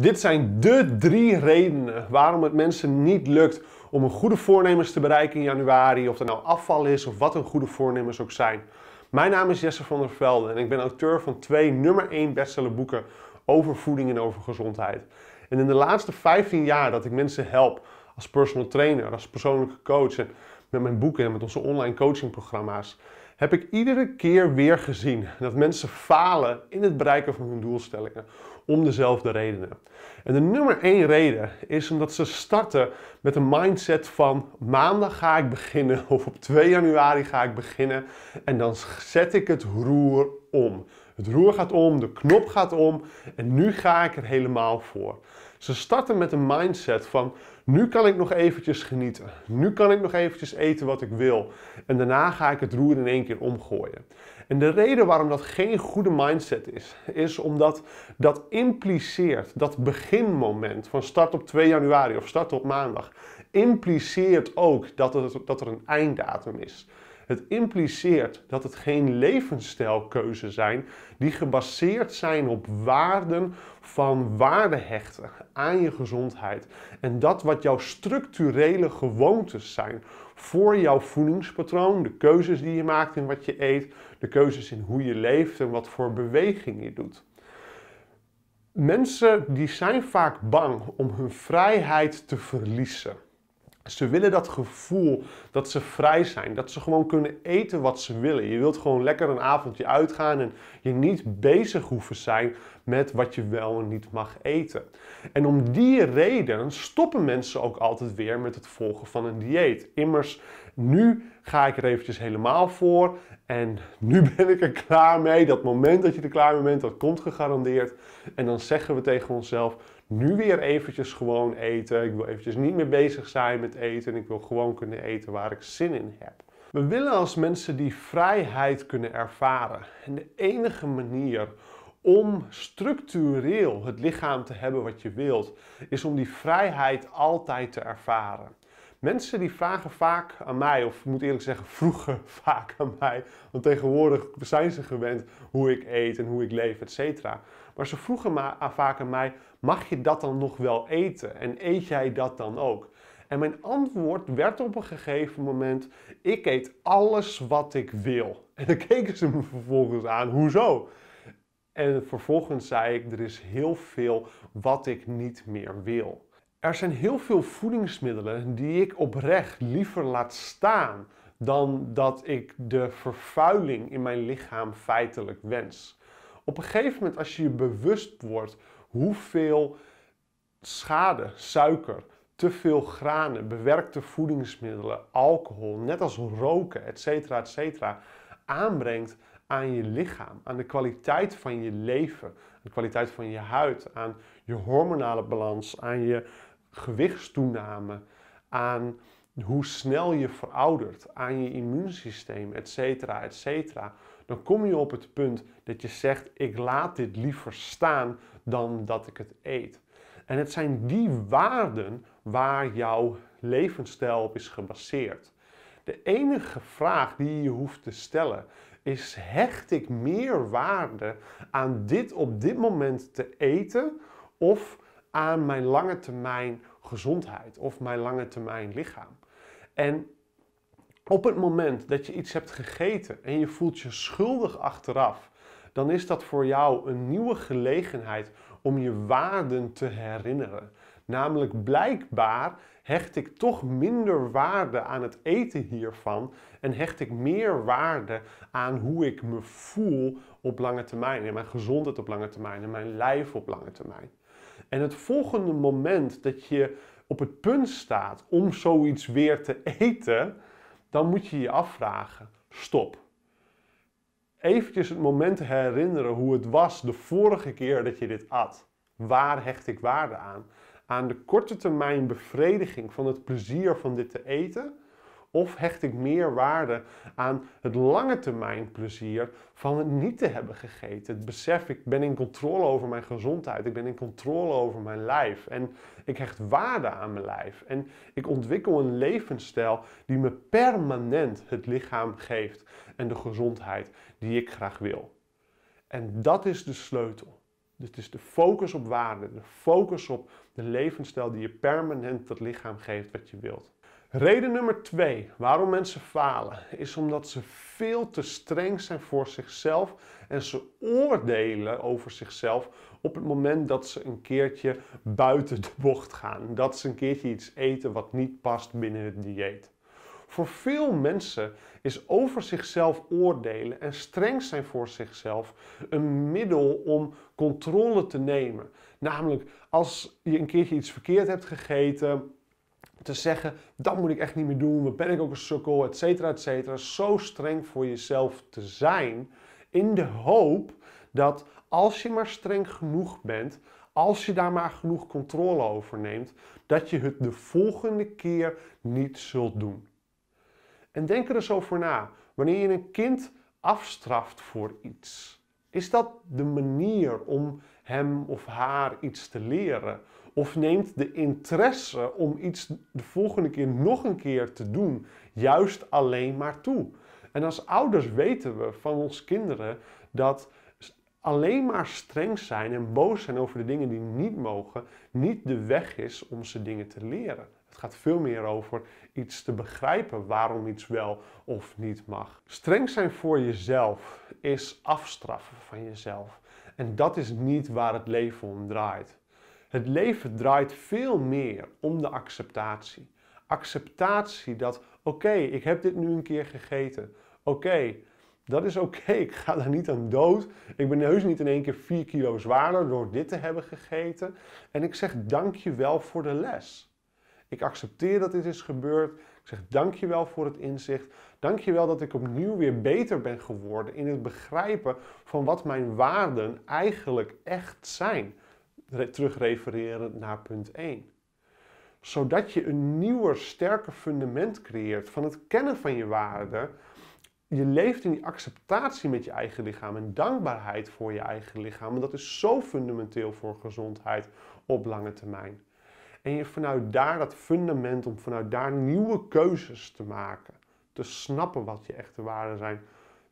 Dit zijn de drie redenen waarom het mensen niet lukt om een goede voornemens te bereiken in januari. Of dat nou afval is of wat een goede voornemens ook zijn. Mijn naam is Jesse van der Velde en ik ben auteur van twee nummer 1 boeken over voeding en over gezondheid. En in de laatste 15 jaar dat ik mensen help als personal trainer, als persoonlijke coach en met mijn boeken en met onze online coachingprogramma's, heb ik iedere keer weer gezien dat mensen falen in het bereiken van hun doelstellingen om dezelfde redenen. En de nummer één reden is omdat ze starten met een mindset van maandag ga ik beginnen of op 2 januari ga ik beginnen en dan zet ik het roer om. Het roer gaat om, de knop gaat om en nu ga ik er helemaal voor. Ze starten met een mindset van nu kan ik nog eventjes genieten. Nu kan ik nog eventjes eten wat ik wil. En daarna ga ik het roer in één keer omgooien. En de reden waarom dat geen goede mindset is, is omdat dat impliceert, dat beginmoment van start op 2 januari of start op maandag, impliceert ook dat, dat er een einddatum is. Het impliceert dat het geen levensstijlkeuzen zijn die gebaseerd zijn op waarden van waarde hechten aan je gezondheid. En dat wat jouw structurele gewoontes zijn voor jouw voedingspatroon, de keuzes die je maakt in wat je eet, de keuzes in hoe je leeft en wat voor beweging je doet. Mensen die zijn vaak bang om hun vrijheid te verliezen. Ze willen dat gevoel dat ze vrij zijn, dat ze gewoon kunnen eten wat ze willen. Je wilt gewoon lekker een avondje uitgaan en je niet bezig hoeven zijn met wat je wel en niet mag eten. En om die reden stoppen mensen ook altijd weer met het volgen van een dieet. Immers, nu ga ik er eventjes helemaal voor en nu ben ik er klaar mee. Dat moment dat je er klaar mee bent, dat komt gegarandeerd. En dan zeggen we tegen onszelf, nu weer eventjes gewoon eten. Ik wil eventjes niet meer bezig zijn met eten. Ik wil gewoon kunnen eten waar ik zin in heb. We willen als mensen die vrijheid kunnen ervaren. En de enige manier om structureel het lichaam te hebben wat je wilt, is om die vrijheid altijd te ervaren. Mensen die vragen vaak aan mij, of moet eerlijk zeggen vroeger vaak aan mij, want tegenwoordig zijn ze gewend hoe ik eet en hoe ik leef, cetera. Maar ze vroegen maar vaak aan mij, mag je dat dan nog wel eten? En eet jij dat dan ook? En mijn antwoord werd op een gegeven moment: ik eet alles wat ik wil. En dan keken ze me vervolgens aan: hoezo? En vervolgens zei ik: er is heel veel wat ik niet meer wil. Er zijn heel veel voedingsmiddelen die ik oprecht liever laat staan dan dat ik de vervuiling in mijn lichaam feitelijk wens. Op een gegeven moment, als je je bewust wordt hoeveel schade suiker, te veel granen, bewerkte voedingsmiddelen, alcohol, net als roken, etc., etc., aanbrengt aan je lichaam, aan de kwaliteit van je leven, aan de kwaliteit van je huid, aan je hormonale balans, aan je gewichtstoename, aan hoe snel je veroudert, aan je immuunsysteem, et cetera, dan kom je op het punt dat je zegt: ik laat dit liever staan dan dat ik het eet. En het zijn die waarden waar jouw levensstijl op is gebaseerd. De enige vraag die je hoeft te stellen is: hecht ik meer waarde aan dit op dit moment te eten of aan mijn lange termijn gezondheid of mijn lange termijn lichaam. En op het moment dat je iets hebt gegeten en je voelt je schuldig achteraf, dan is dat voor jou een nieuwe gelegenheid om je waarden te herinneren. Namelijk blijkbaar hecht ik toch minder waarde aan het eten hiervan en hecht ik meer waarde aan hoe ik me voel op lange termijn, en mijn gezondheid op lange termijn, en mijn lijf op lange termijn. En het volgende moment dat je op het punt staat om zoiets weer te eten, dan moet je je afvragen: stop. Eventjes het moment herinneren hoe het was de vorige keer dat je dit at. Waar hecht ik waarde aan? Aan de korte termijn bevrediging van het plezier van dit te eten of hecht ik meer waarde aan het lange termijn plezier van het niet te hebben gegeten? Het besef, ik ben in controle over mijn gezondheid, ik ben in controle over mijn lijf en ik hecht waarde aan mijn lijf. En ik ontwikkel een levensstijl die me permanent het lichaam geeft en de gezondheid die ik graag wil. En dat is de sleutel. Dit is de focus op waarde, de focus op de levensstijl die je permanent dat lichaam geeft wat je wilt. Reden nummer twee waarom mensen falen is omdat ze veel te streng zijn voor zichzelf en ze oordelen over zichzelf op het moment dat ze een keertje buiten de bocht gaan. Dat ze een keertje iets eten wat niet past binnen het dieet. Voor veel mensen is over zichzelf oordelen en streng zijn voor zichzelf een middel om controle te nemen. Namelijk als je een keertje iets verkeerd hebt gegeten te zeggen, dat moet ik echt niet meer doen, wat ben ik ook een sukkel, et cetera, et cetera. Zo streng voor jezelf te zijn, in de hoop dat als je maar streng genoeg bent, als je daar maar genoeg controle over neemt, dat je het de volgende keer niet zult doen. En denk er eens over na. Wanneer je een kind afstraft voor iets, is dat de manier om hem of haar iets te leren? Of neemt de interesse om iets de volgende keer nog een keer te doen juist alleen maar toe? En als ouders weten we van ons kinderen dat alleen maar streng zijn en boos zijn over de dingen die niet mogen, niet de weg is om ze dingen te leren. Het gaat veel meer over iets te begrijpen waarom iets wel of niet mag. Streng zijn voor jezelf is afstraffen van jezelf. En dat is niet waar het leven om draait. Het leven draait veel meer om de acceptatie. Acceptatie dat, oké, ik heb dit nu een keer gegeten. Oké, dat is oké, ik ga daar niet aan dood. Ik ben heus niet in één keer 4 kilo zwaarder door dit te hebben gegeten. En ik zeg dankjewel voor de les. Ik accepteer dat dit is gebeurd. Ik zeg dankjewel voor het inzicht. Dankjewel dat ik opnieuw weer beter ben geworden in het begrijpen van wat mijn waarden eigenlijk echt zijn terugrefereren naar punt 1. Zodat je een nieuwer, sterker fundament creëert van het kennen van je waarde. Je leeft in die acceptatie met je eigen lichaam en dankbaarheid voor je eigen lichaam. want dat is zo fundamenteel voor gezondheid op lange termijn. En je vanuit daar dat fundament om vanuit daar nieuwe keuzes te maken. Te snappen wat je echte waarden zijn.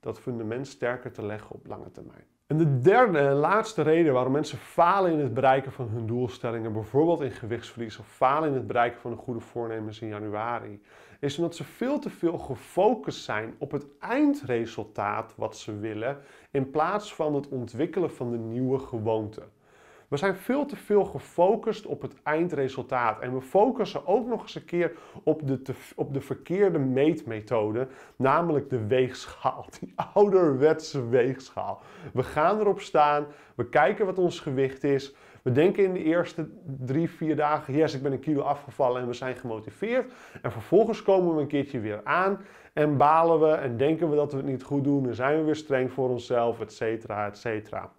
Dat fundament sterker te leggen op lange termijn. En de derde en laatste reden waarom mensen falen in het bereiken van hun doelstellingen, bijvoorbeeld in gewichtsverlies of falen in het bereiken van de goede voornemens in januari, is omdat ze veel te veel gefocust zijn op het eindresultaat wat ze willen in plaats van het ontwikkelen van de nieuwe gewoonte. We zijn veel te veel gefocust op het eindresultaat. En we focussen ook nog eens een keer op de, op de verkeerde meetmethode, namelijk de weegschaal. Die ouderwetse weegschaal. We gaan erop staan, we kijken wat ons gewicht is. We denken in de eerste drie, vier dagen, yes, ik ben een kilo afgevallen en we zijn gemotiveerd. En vervolgens komen we een keertje weer aan en balen we en denken we dat we het niet goed doen. En zijn we weer streng voor onszelf, et cetera, et cetera.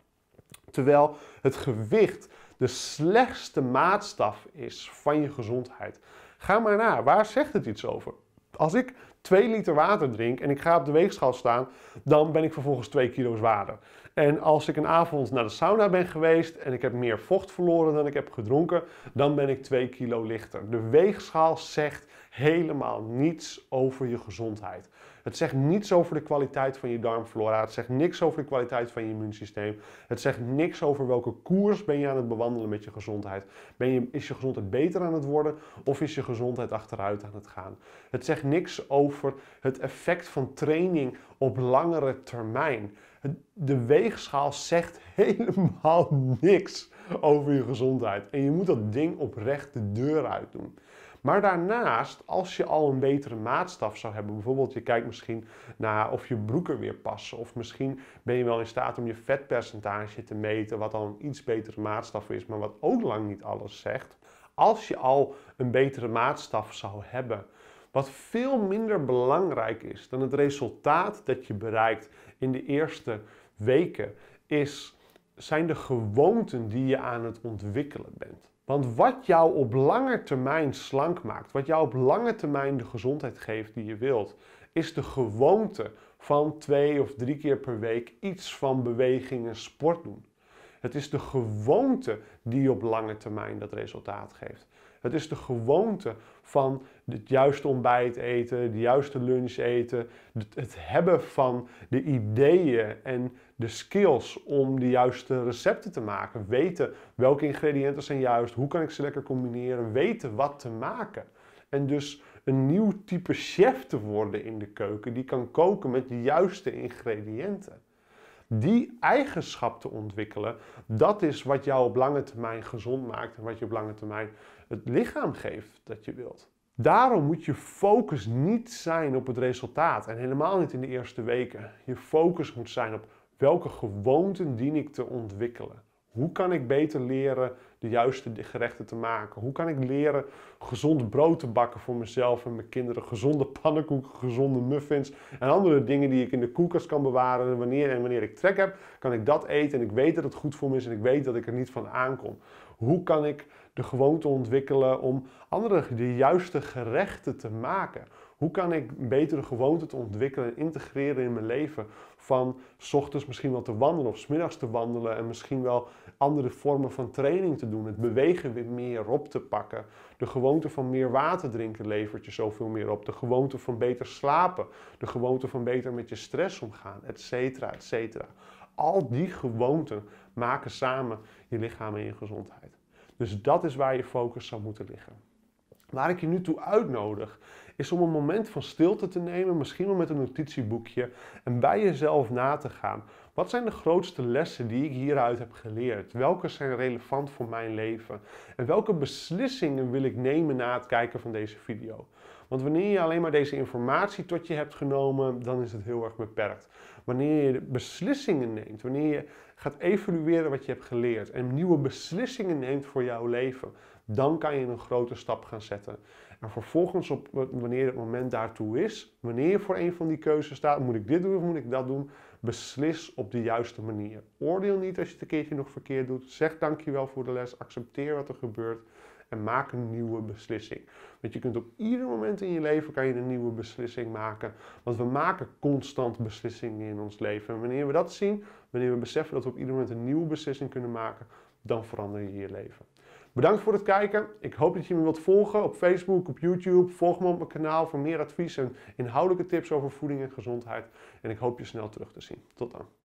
Terwijl het gewicht de slechtste maatstaf is van je gezondheid. Ga maar na, waar zegt het iets over? Als ik 2 liter water drink en ik ga op de weegschaal staan, dan ben ik vervolgens 2 kilo zwaarder. En als ik een avond naar de sauna ben geweest en ik heb meer vocht verloren dan ik heb gedronken, dan ben ik 2 kilo lichter. De weegschaal zegt helemaal niets over je gezondheid. Het zegt niets over de kwaliteit van je darmflora. Het zegt niks over de kwaliteit van je immuunsysteem. Het zegt niks over welke koers ben je aan het bewandelen met je gezondheid. Ben je, is je gezondheid beter aan het worden of is je gezondheid achteruit aan het gaan? Het zegt niks over het effect van training op langere termijn. De weegschaal zegt helemaal niks over je gezondheid. En je moet dat ding oprecht de deur uit doen. Maar daarnaast, als je al een betere maatstaf zou hebben, bijvoorbeeld je kijkt misschien naar of je broeken weer passen, of misschien ben je wel in staat om je vetpercentage te meten, wat al een iets betere maatstaf is, maar wat ook lang niet alles zegt. Als je al een betere maatstaf zou hebben, wat veel minder belangrijk is dan het resultaat dat je bereikt in de eerste weken, is, zijn de gewoonten die je aan het ontwikkelen bent. Want wat jou op lange termijn slank maakt, wat jou op lange termijn de gezondheid geeft die je wilt, is de gewoonte van twee of drie keer per week iets van beweging en sport doen. Het is de gewoonte die op lange termijn dat resultaat geeft. Het is de gewoonte van het juiste ontbijt eten, de juiste lunch eten, het hebben van de ideeën en de skills om de juiste recepten te maken. Weten welke ingrediënten zijn juist, hoe kan ik ze lekker combineren, weten wat te maken. En dus een nieuw type chef te worden in de keuken die kan koken met de juiste ingrediënten. Die eigenschap te ontwikkelen, dat is wat jou op lange termijn gezond maakt en wat je op lange termijn het lichaam geeft dat je wilt. Daarom moet je focus niet zijn op het resultaat en helemaal niet in de eerste weken. Je focus moet zijn op welke gewoonten dien ik te ontwikkelen. Hoe kan ik beter leren de juiste gerechten te maken? Hoe kan ik leren gezond brood te bakken voor mezelf en mijn kinderen? Gezonde pannenkoeken, gezonde muffins en andere dingen die ik in de koelkast kan bewaren. wanneer, en wanneer ik trek heb, kan ik dat eten en ik weet dat het goed voor me is en ik weet dat ik er niet van aankom. Hoe kan ik de gewoonte ontwikkelen om andere de juiste gerechten te maken? Hoe kan ik betere gewoonten te ontwikkelen en integreren in mijn leven? Van s ochtends misschien wel te wandelen of s middags te wandelen en misschien wel andere vormen van training te doen. Het bewegen weer meer op te pakken. De gewoonte van meer water drinken levert je zoveel meer op. De gewoonte van beter slapen. De gewoonte van beter met je stress omgaan, et cetera, et cetera. Al die gewoonten maken samen je lichaam en je gezondheid. Dus dat is waar je focus zou moeten liggen. Waar ik je nu toe uitnodig, is om een moment van stilte te nemen, misschien wel met een notitieboekje, en bij jezelf na te gaan. Wat zijn de grootste lessen die ik hieruit heb geleerd? Welke zijn relevant voor mijn leven? En welke beslissingen wil ik nemen na het kijken van deze video? Want wanneer je alleen maar deze informatie tot je hebt genomen, dan is het heel erg beperkt. Wanneer je beslissingen neemt, wanneer je gaat evalueren wat je hebt geleerd en nieuwe beslissingen neemt voor jouw leven, dan kan je een grote stap gaan zetten. En vervolgens, op, wanneer het moment daartoe is, wanneer je voor een van die keuzes staat, moet ik dit doen of moet ik dat doen, beslis op de juiste manier. Oordeel niet als je het een keertje nog verkeerd doet. Zeg dankjewel voor de les, accepteer wat er gebeurt en maak een nieuwe beslissing. Want je kunt op ieder moment in je leven kan je een nieuwe beslissing maken. Want we maken constant beslissingen in ons leven. En wanneer we dat zien, wanneer we beseffen dat we op ieder moment een nieuwe beslissing kunnen maken, dan verander je je leven. Bedankt voor het kijken. Ik hoop dat je me wilt volgen op Facebook, op YouTube. Volg me op mijn kanaal voor meer advies en inhoudelijke tips over voeding en gezondheid. En ik hoop je snel terug te zien. Tot dan.